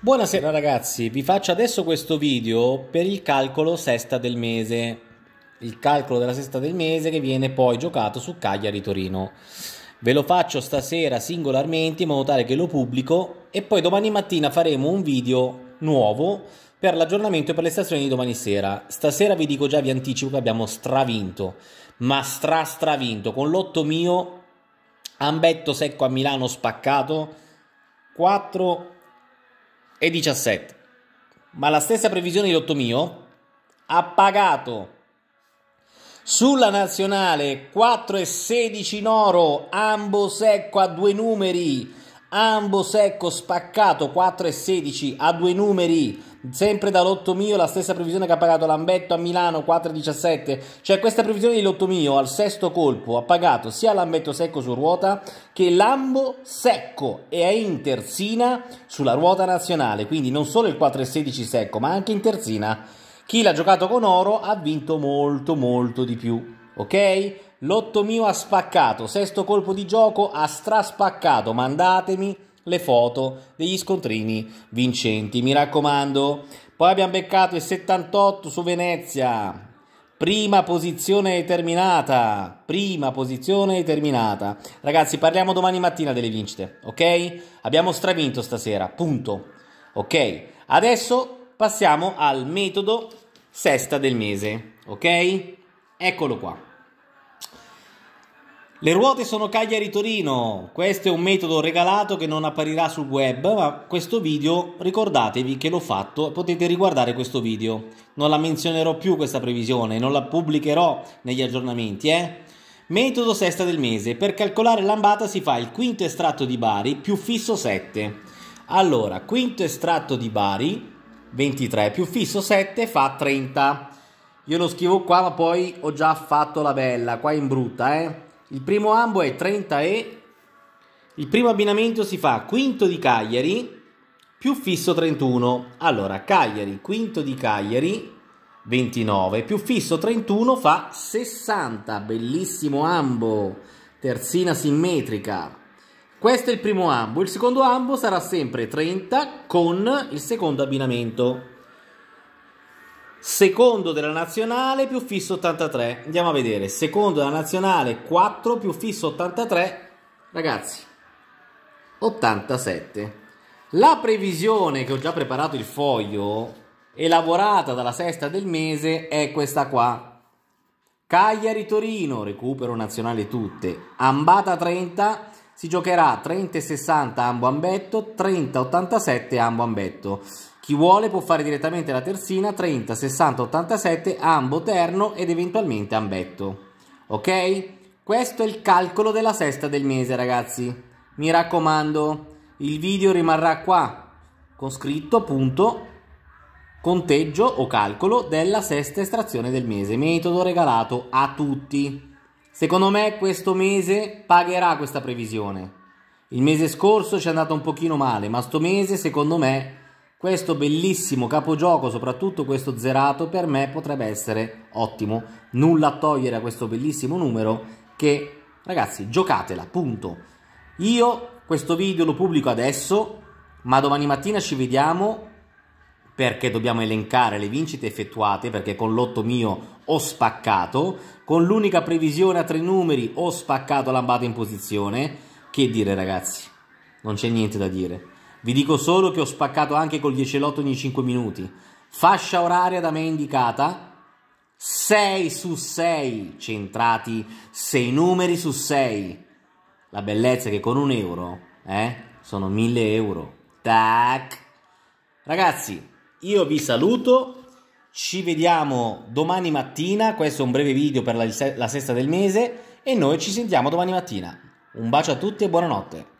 Buonasera ragazzi, vi faccio adesso questo video per il calcolo sesta del mese, il calcolo della sesta del mese che viene poi giocato su Cagliari Torino. Ve lo faccio stasera singolarmente in modo tale che lo pubblico e poi domani mattina faremo un video nuovo per l'aggiornamento e per le stazioni di domani sera. Stasera vi dico già, vi anticipo che abbiamo stravinto, ma stra stravinto, con l'otto mio, Ambetto secco a Milano spaccato, 4 e 17. Ma la stessa previsione di Lotto Mio ha pagato sulla nazionale 4 e 16 Noro, ambo secco a due numeri Ambo secco spaccato 4 e 16 a due numeri sempre da Lotto Mio la stessa previsione che ha pagato Lambetto a Milano 4 e 17, cioè questa previsione di Lotto Mio al sesto colpo ha pagato sia Lambetto secco su ruota che Lambo secco e è in terzina sulla ruota nazionale quindi non solo il 4 e 16 secco ma anche in terzina chi l'ha giocato con oro ha vinto molto molto di più ok? Lotto mio ha spaccato, sesto colpo di gioco ha straspaccato, mandatemi le foto degli scontrini vincenti, mi raccomando. Poi abbiamo beccato il 78 su Venezia, Prima posizione determinata, prima posizione determinata. Ragazzi, parliamo domani mattina delle vincite, ok? Abbiamo stravinto stasera, punto. Ok? Adesso passiamo al metodo sesta del mese, ok? Eccolo qua. Le ruote sono Cagliari-Torino, questo è un metodo regalato che non apparirà sul web, ma questo video ricordatevi che l'ho fatto, potete riguardare questo video. Non la menzionerò più questa previsione, non la pubblicherò negli aggiornamenti. Eh? Metodo sesta del mese, per calcolare l'ambata si fa il quinto estratto di Bari più fisso 7. Allora, quinto estratto di Bari, 23 più fisso 7 fa 30. Io lo scrivo qua ma poi ho già fatto la bella, qua in brutta eh il primo ambo è 30 e il primo abbinamento si fa quinto di Cagliari più fisso 31. Allora, Cagliari, quinto di Cagliari 29 più fisso 31 fa 60. Bellissimo ambo, terzina simmetrica. Questo è il primo ambo, il secondo ambo sarà sempre 30 con il secondo abbinamento. Secondo della nazionale più fisso 83. Andiamo a vedere. Secondo della nazionale 4 più fisso 83. Ragazzi, 87. La previsione che ho già preparato il foglio, elaborata dalla sesta del mese, è questa qua. Cagliari-Torino, recupero nazionale tutte. Ambata 30, si giocherà 30-60 Ambo Ambetto, 30-87 Ambo Ambetto. Chi vuole può fare direttamente la terzina 30, 60, 87, ambo, terno ed eventualmente ambetto. Ok? Questo è il calcolo della sesta del mese ragazzi. Mi raccomando, il video rimarrà qua con scritto appunto conteggio o calcolo della sesta estrazione del mese, metodo regalato a tutti. Secondo me questo mese pagherà questa previsione. Il mese scorso ci è andato un pochino male, ma sto mese secondo me questo bellissimo capogioco, soprattutto questo zerato, per me potrebbe essere ottimo. Nulla a togliere a questo bellissimo numero che, ragazzi, giocatela, punto. Io questo video lo pubblico adesso, ma domani mattina ci vediamo perché dobbiamo elencare le vincite effettuate, perché con l'otto mio ho spaccato, con l'unica previsione a tre numeri ho spaccato l'ambata in posizione. Che dire ragazzi, non c'è niente da dire. Vi dico solo che ho spaccato anche col 10 lotto ogni 5 minuti. Fascia oraria da me indicata, 6 su 6 centrati, 6 numeri su 6. La bellezza è che con un euro, eh, sono 1000 euro. Tac. Ragazzi, io vi saluto, ci vediamo domani mattina, questo è un breve video per la, la sesta del mese e noi ci sentiamo domani mattina. Un bacio a tutti e buonanotte.